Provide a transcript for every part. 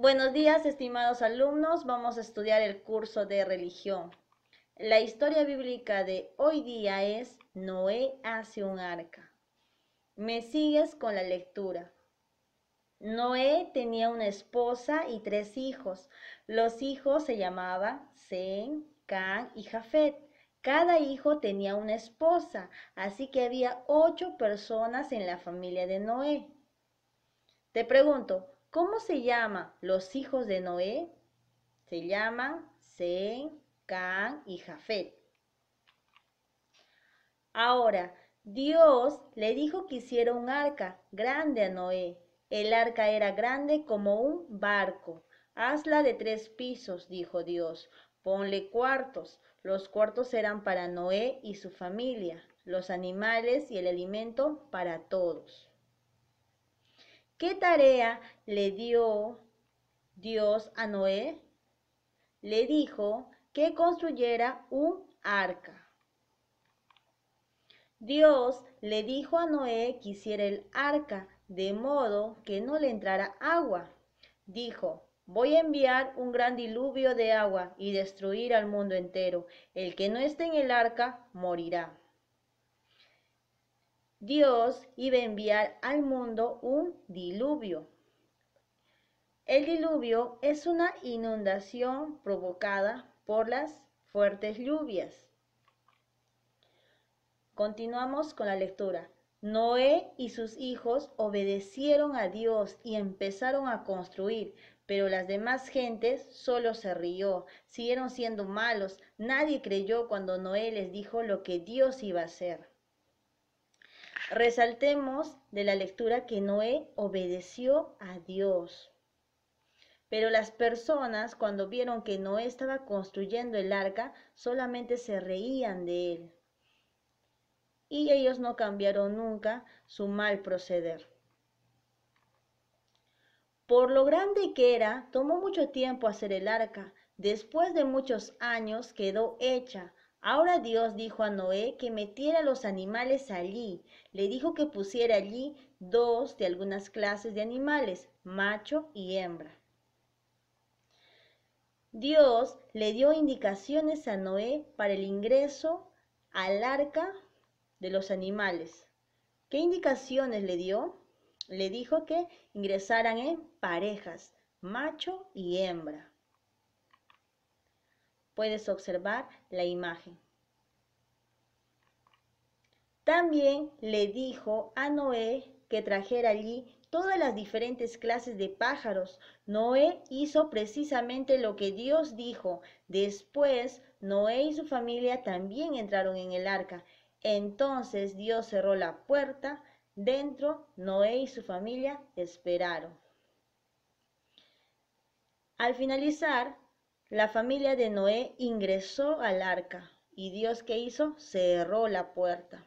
Buenos días, estimados alumnos. Vamos a estudiar el curso de religión. La historia bíblica de hoy día es Noé hace un arca. Me sigues con la lectura. Noé tenía una esposa y tres hijos. Los hijos se llamaban Zen, Can y Jafet. Cada hijo tenía una esposa, así que había ocho personas en la familia de Noé. Te pregunto, ¿Cómo se llaman los hijos de Noé? Se llaman Sem, Can y Jafet. Ahora, Dios le dijo que hiciera un arca grande a Noé. El arca era grande como un barco. Hazla de tres pisos, dijo Dios. Ponle cuartos. Los cuartos eran para Noé y su familia, los animales y el alimento para todos. ¿Qué tarea le dio Dios a Noé? Le dijo que construyera un arca. Dios le dijo a Noé que hiciera el arca de modo que no le entrara agua. Dijo, voy a enviar un gran diluvio de agua y destruir al mundo entero. El que no esté en el arca morirá. Dios iba a enviar al mundo un diluvio. El diluvio es una inundación provocada por las fuertes lluvias. Continuamos con la lectura. Noé y sus hijos obedecieron a Dios y empezaron a construir, pero las demás gentes solo se rió, siguieron siendo malos, nadie creyó cuando Noé les dijo lo que Dios iba a hacer. Resaltemos de la lectura que Noé obedeció a Dios. Pero las personas cuando vieron que Noé estaba construyendo el arca solamente se reían de él. Y ellos no cambiaron nunca su mal proceder. Por lo grande que era, tomó mucho tiempo hacer el arca. Después de muchos años quedó hecha, Ahora Dios dijo a Noé que metiera los animales allí. Le dijo que pusiera allí dos de algunas clases de animales, macho y hembra. Dios le dio indicaciones a Noé para el ingreso al arca de los animales. ¿Qué indicaciones le dio? Le dijo que ingresaran en parejas, macho y hembra puedes observar la imagen. También le dijo a Noé que trajera allí todas las diferentes clases de pájaros. Noé hizo precisamente lo que Dios dijo. Después, Noé y su familia también entraron en el arca. Entonces Dios cerró la puerta. Dentro, Noé y su familia esperaron. Al finalizar, la familia de Noé ingresó al arca y Dios que hizo cerró la puerta.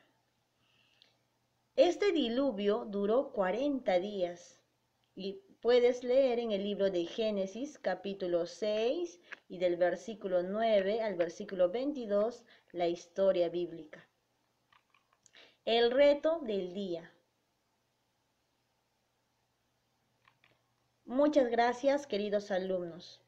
Este diluvio duró 40 días y puedes leer en el libro de Génesis capítulo 6 y del versículo 9 al versículo 22 la historia bíblica. El reto del día. Muchas gracias queridos alumnos.